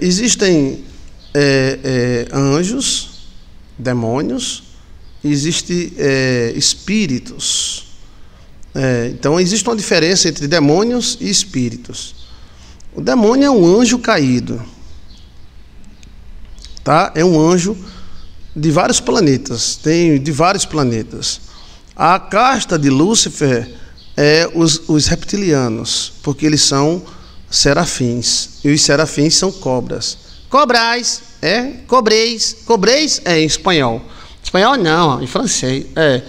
existem é, é, anjos, demônios, existem é, espíritos. É, então existe uma diferença entre demônios e espíritos. O demônio é um anjo caído, tá? É um anjo de vários planetas, tem de vários planetas. A casta de Lúcifer é os, os reptilianos, porque eles são serafins. E os serafins são cobras. Cobrais, é? Cobreis. Cobreis é em espanhol. Espanhol não, em francês. É.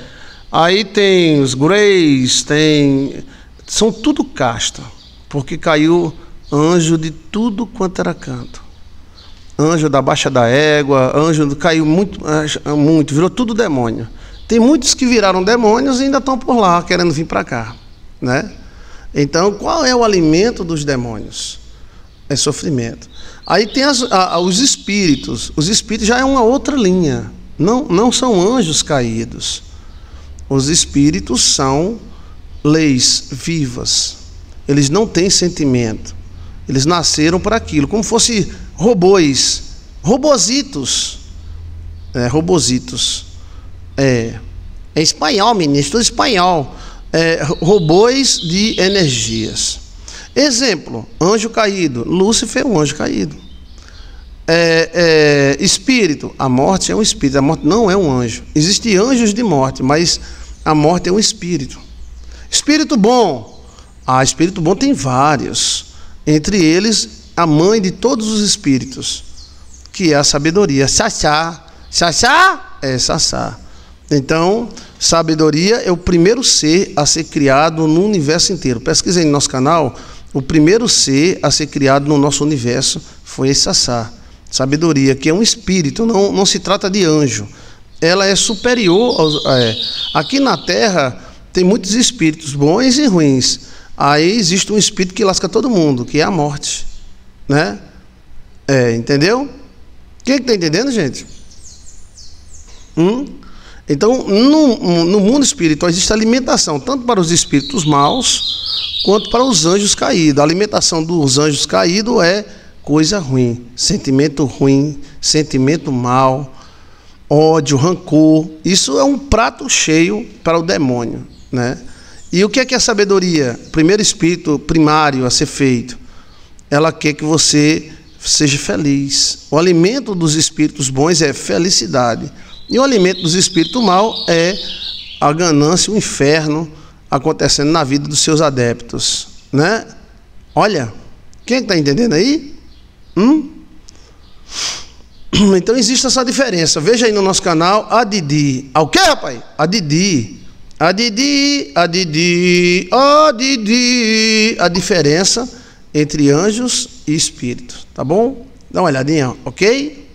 Aí tem os greys, tem. São tudo casta. Porque caiu anjo de tudo quanto era canto. Anjo da Baixa da Égua, anjo. Caiu muito, ah, muito, virou tudo demônio. Tem muitos que viraram demônios e ainda estão por lá, querendo vir para cá. Né? Então, qual é o alimento dos demônios? É sofrimento. Aí tem as, a, os espíritos. Os espíritos já é uma outra linha. Não, não são anjos caídos. Os espíritos são leis vivas. Eles não têm sentimento. Eles nasceram para aquilo, como fosse robôs, robositos, É, É, é espanhol, ministro, espanhol é, robôs de energias. Exemplo: anjo caído. Lúcifer é um anjo caído. É, é, espírito. A morte é um espírito. A morte não é um anjo. Existem anjos de morte, mas a morte é um espírito. Espírito bom. Ah, espírito bom tem vários. Entre eles, a mãe de todos os espíritos, que é a sabedoria. Sassá. Sassá é Sassá. Então, sabedoria é o primeiro ser a ser criado no universo inteiro. Pesquisei no nosso canal, o primeiro ser a ser criado no nosso universo foi esse Sassá. Sabedoria, que é um espírito, não, não se trata de anjo. Ela é superior. Aos, é. Aqui na Terra tem muitos espíritos bons e ruins. Aí existe um espírito que lasca todo mundo, que é a morte. Né? É, entendeu? Quem é que está entendendo, gente? Hum? Então, no, no mundo espiritual existe alimentação, tanto para os espíritos maus quanto para os anjos caídos. A alimentação dos anjos caídos é coisa ruim, sentimento ruim, sentimento mal, ódio, rancor. Isso é um prato cheio para o demônio, né? E o que é que é a sabedoria? Primeiro espírito primário a ser feito. Ela quer que você seja feliz. O alimento dos espíritos bons é felicidade. E o alimento dos espíritos mal é a ganância, o inferno acontecendo na vida dos seus adeptos. Né? Olha, quem está entendendo aí? Hum? Então existe essa diferença. Veja aí no nosso canal a Didi. Ao ah, que, rapaz? A Didi. A Didi, a Didi, a Didi. A diferença entre anjos e espíritos. Tá bom? Dá uma olhadinha, ok?